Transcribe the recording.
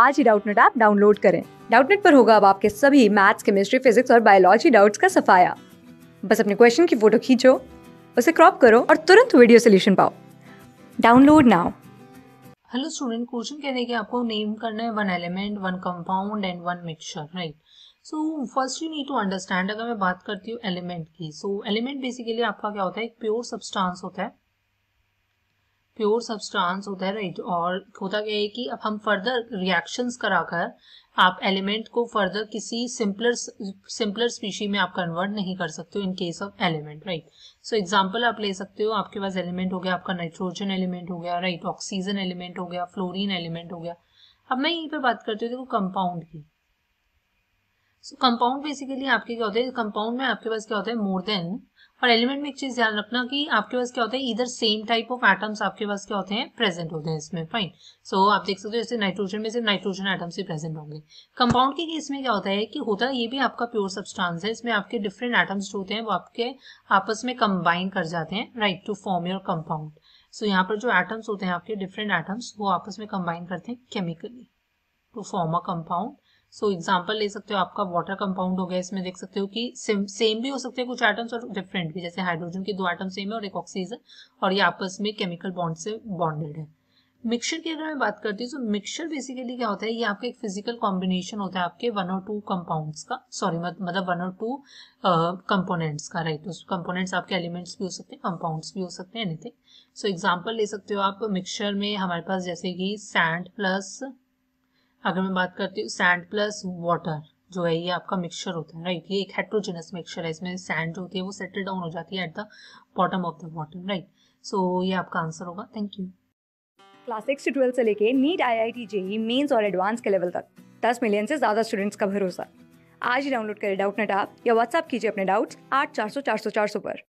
आज ही Doubtnut app download करें डाउटनेट पर होगा अब आपके सभी मैथ्स केमिस्ट्री फिजिक्स और बायोलॉजी डाउट्स का सफाया बस अपने क्वेश्चन की फोटो खींचो उसे क्रॉप करो और तुरंत वीडियो सोल्यूशन पाओ download now hello student question कहते हैं कि आपको नेम करना है one element one compound and one mixture right so first you need to understand अगर मैं बात करती हूँ एलिमेंट की सो एलिमेंट बेसिकली आपका क्या होता है एक प्योर सब्सटेंस होता है प्योर सब्सटेंस होता है राइट और होता क्या है कि अब हम फर्दर रिएक्शंस कराकर आप एलिमेंट को फर्दर किसी सिंपलर सिंपलर स्पीशी में आप कन्वर्ट नहीं कर सकते हो in case of element right so example आप ले सकते हो आपके पास एलिमेंट हो गया आपका नाइट्रोजन एलिमेंट हो गया राइट ऑक्सीजन एलिमेंट हो गया फ्लोरिन एलिमेंट हो गया अब मैं यहीं पर बात करती हूँ देखो कंपाउंड की सो कंपाउंड बेसिकली आपके क्या होते हैं कंपाउंड में आपके पास क्या होता है मोर देन और एलिमेंट में एक चीज ध्यान रखना कि आपके पास क्या होता है इधर सेम टाइप ऑफ एटम्स आपके पास क्या होते हैं प्रेजेंट होते हैं इसमें फाइन सो so, आप देख सकते हो जैसे नाइट्रोजन में सिर्फ नाइट्रोजन एटम्स ही प्रेजेंट होंगे कंपाउंड के केस में क्या होता है कि होता है ये भी आपका प्योर सब्सटेंस है इसमें आपके डिफरेंट एटम्स जो होते हैं वो आपके आपस में कंबाइन कर जाते हैं right to form your compound so यहाँ पर जो एटम्स होते हैं आपके डिफरेंट एटम्स वो आपस में कंबाइन करते हैं chemically to form a compound so so, example ले सकते हो आपका वाटर कंपाउंड हो गया इसमें देख सकते हो कि सेम भी हो सकते हैं कुछ आइटम्स और डिफरेंट भी जैसे हाइड्रोजन के दो आइटम सेम है और एक ऑक्सीजन और ये आपस में केमिकल बॉन्ड से बॉन्डेड है मिक्सचर की अगर मैं बात करती हूँ तो मिक्सचर बेसिकली क्या होता है ये आपका एक फिजिकल कॉम्बिनेशन होता है आपके वन और टू कंपाउंड्स का सॉरी मतलब वन और टू कंपोनेंट्स का राइट तो कंपोनेंट्स आपके एलिमेंट्स भी हो सकते हैं कंपाउंड्स भी हो सकते हैं एनीथिंग सो एग्जाम्पल ले सकते हो आप मिक्सचर में हमारे पास जैसे कि सैंड प्लस अगर मैं बात करती हूँ सैंड प्लस वाटर जो है ये आपका मिक्सचर होता है राइट ये एक हेट्रोजेनस मिक्सचर है इसमें सैंड जो होती है वो सेटल डाउन हो जाती है at the bottom of the water right so ये आपका आंसर होगा थैंक यू क्लास सिक्स से ट्वेल्थ से लेके NEET I I T JEE mains और एडवांस के लेवल तक दस मिलियन से ज़्यादा स्टूडेंट्स का भरोसा आज ही डाउनलोड करें डाउट नेट आप या व्हाट्सअप कीजिए अपने डाउट्स आठ चार सौ चार सौ चार सौ पर